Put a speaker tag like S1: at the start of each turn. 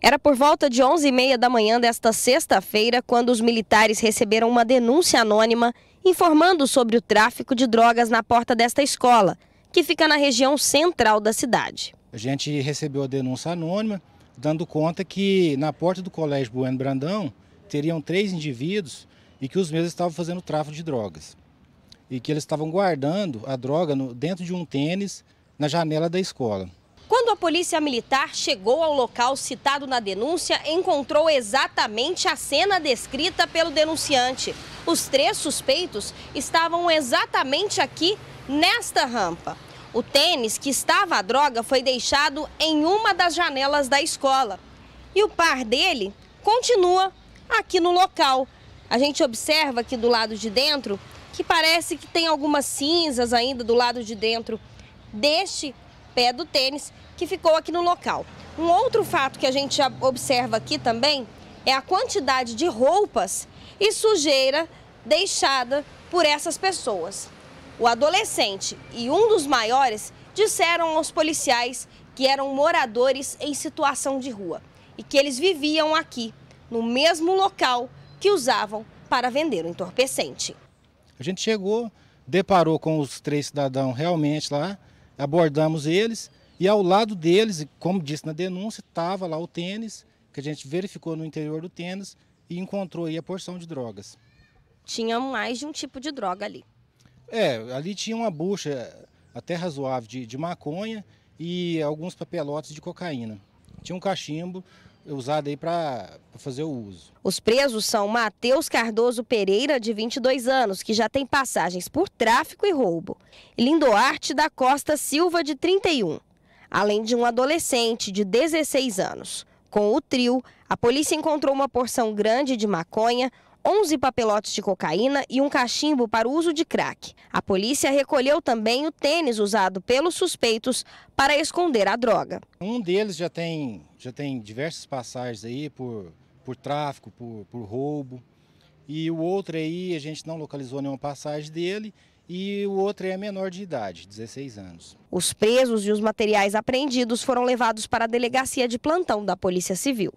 S1: Era por volta de 11h30 da manhã desta sexta-feira quando os militares receberam uma denúncia anônima informando sobre o tráfico de drogas na porta desta escola, que fica na região central da cidade.
S2: A gente recebeu a denúncia anônima, dando conta que na porta do Colégio Bueno Brandão teriam três indivíduos e que os mesmos estavam fazendo tráfico de drogas. E que eles estavam guardando a droga dentro de um tênis na janela da escola.
S1: Quando a polícia militar chegou ao local citado na denúncia, encontrou exatamente a cena descrita pelo denunciante. Os três suspeitos estavam exatamente aqui, nesta rampa. O tênis que estava a droga foi deixado em uma das janelas da escola. E o par dele continua aqui no local. A gente observa aqui do lado de dentro que parece que tem algumas cinzas ainda do lado de dentro deste pé do tênis que ficou aqui no local. Um outro fato que a gente observa aqui também é a quantidade de roupas e sujeira deixada por essas pessoas. O adolescente e um dos maiores disseram aos policiais que eram moradores em situação de rua e que eles viviam aqui, no mesmo local que usavam para vender o entorpecente.
S2: A gente chegou, deparou com os três cidadãos realmente lá, abordamos eles e ao lado deles, como disse na denúncia, estava lá o tênis, que a gente verificou no interior do tênis e encontrou aí a porção de drogas.
S1: Tinha mais de um tipo de droga ali.
S2: É, ali tinha uma bucha eh, até razoável de, de maconha e alguns papelotes de cocaína. Tinha um cachimbo, usada aí para fazer o uso.
S1: Os presos são Matheus Cardoso Pereira, de 22 anos, que já tem passagens por tráfico e roubo, e Lindoarte da Costa Silva, de 31, além de um adolescente de 16 anos. Com o trio, a polícia encontrou uma porção grande de maconha, 11 papelotes de cocaína e um cachimbo para o uso de crack. A polícia recolheu também o tênis usado pelos suspeitos para esconder a droga.
S2: Um deles já tem, já tem diversas passagens aí por, por tráfico, por, por roubo. E o outro aí, a gente não localizou nenhuma passagem dele e o outro é menor de idade, 16 anos.
S1: Os presos e os materiais apreendidos foram levados para a delegacia de plantão da Polícia Civil.